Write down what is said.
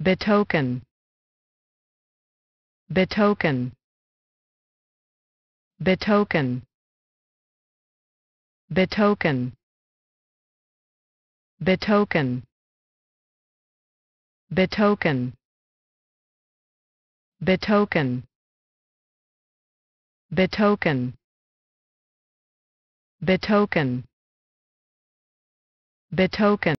betoken betoken betoken betoken betoken betoken betoken betoken betoken betoken